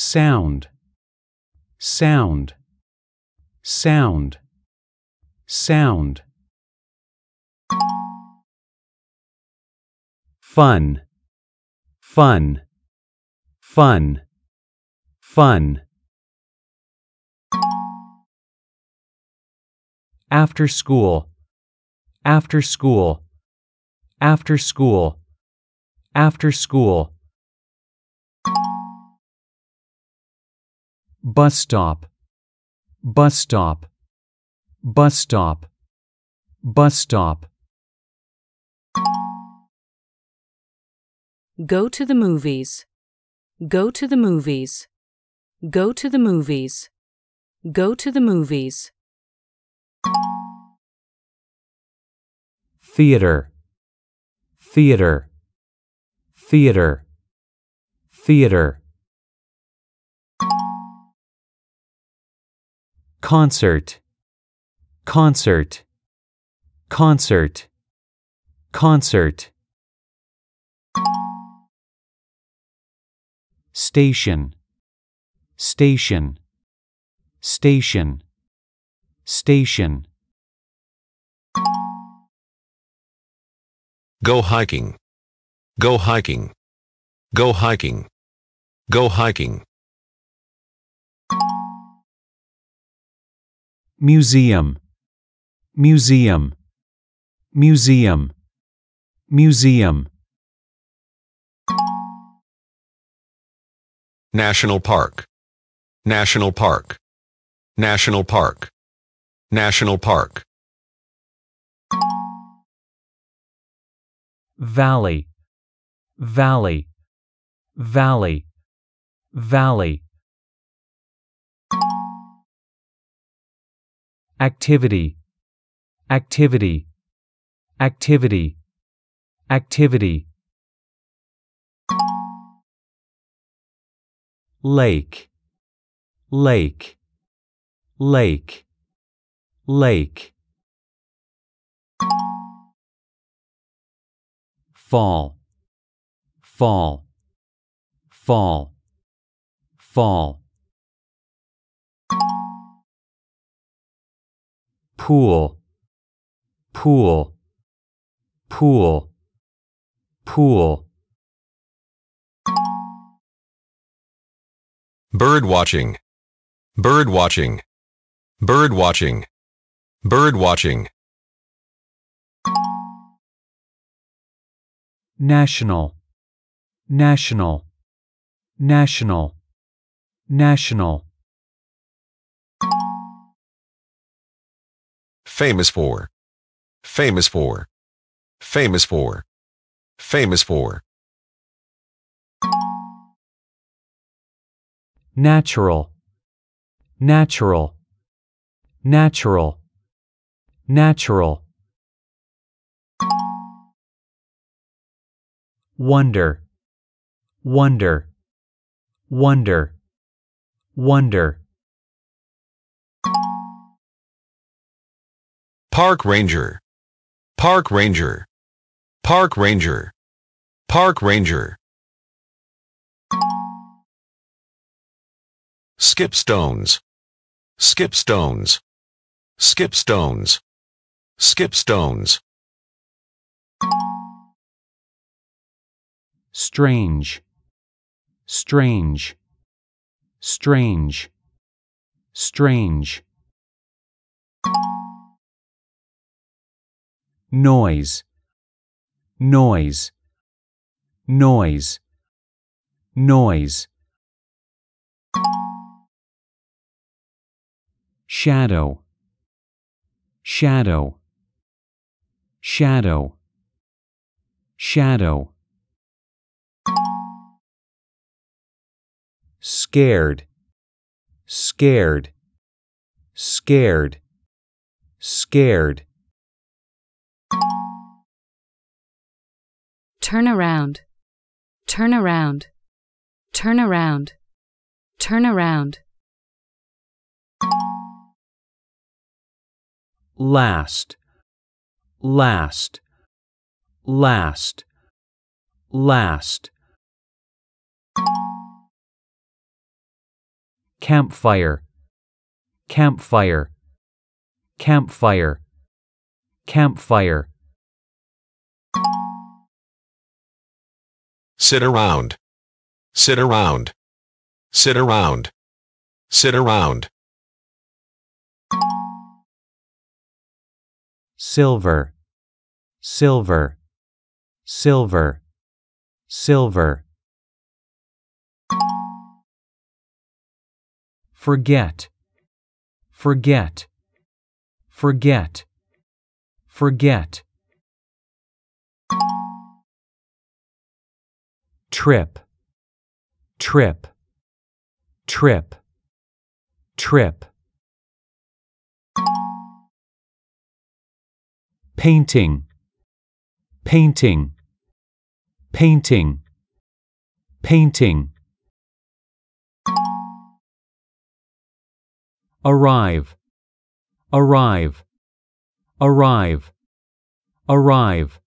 sound, sound, sound, sound. Fun, fun, fun, fun. After school, after school, after school, after school. bus stop bus stop bus stop bus stop go to the movies go to the movies go to the movies go to the movies theater theater theater theater concert, concert, concert, concert. Station, station, station, station. Go hiking, go hiking, go hiking, go hiking. museum, museum, museum, museum. National Park, National Park, National Park, National Park. Valley, Valley, Valley, Valley. activity, activity, activity, activity. Lake, lake, lake, lake. Fall, fall, fall, fall. pool, pool, pool, pool. Bird watching, bird watching, bird watching, bird watching. National, national, national, national. famous for famous for famous for famous for natural natural natural natural wonder wonder wonder wonder Park Ranger. Park Ranger. Park Ranger. Park Ranger. Skip stones. Skip stones. Skip stones. Skip stones. Strange. Strange. Strange. Strange. noise, noise, noise, noise. Shadow, shadow, shadow, shadow. Scared, scared, scared, scared. Turn around. Turn around. Turn around. Turn around. Last. Last. Last. Last. Campfire. Campfire. Campfire. Campfire. Sit around. Sit around. Sit around. Sit around. Silver. Silver. Silver. Silver. Forget. Forget. Forget Forget. Trip. Trip. Trip. Trip. Painting. Painting. Painting. Painting. Arrive. Arrive arrive, arrive.